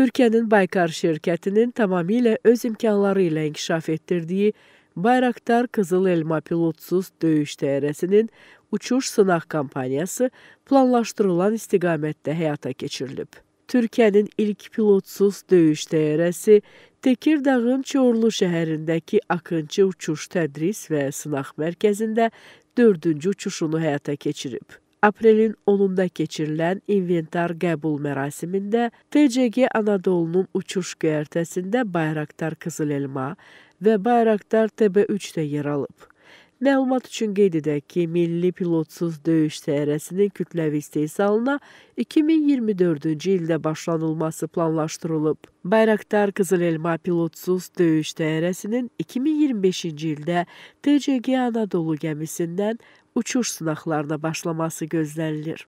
Türkiyənin Baykar şirkətinin tamamilə öz imkanları ilə inkişaf etdirdiyi Bayraktar Qızıl Elma pilotsuz döyüş təyyarəsinin uçuş sınaq kampaniyası planlaşdırılan istiqamətdə həyata keçirilib. Türkiyənin ilk pilotsuz döyüş təyyarəsi Tekirdağın Çorlu şəhərindəki Akıncı uçuş tədris və sınaq mərkəzində dördüncü uçuşunu həyata keçirib. Aprelin 10-da keçirilən inventar qəbul mərasimində TCG Anadolu'nun uçuş göyərtəsində Bayraktar Qızıl Elma və Bayraktar TB3 də yer alıb. Məlumat üçün qeyd edək ki, milli pilotsuz döyüş təyyarəsinin kütləvi istehsalına 2024-cü ildə başlanılması planlaşdırılıb. Bayraktar Qızıl Elma pilotsuz döyüş təyyarəsinin 2025-ci ildə TCG Anadolu gəmisindən uçuş sınaqlarına başlaması gözlənilir.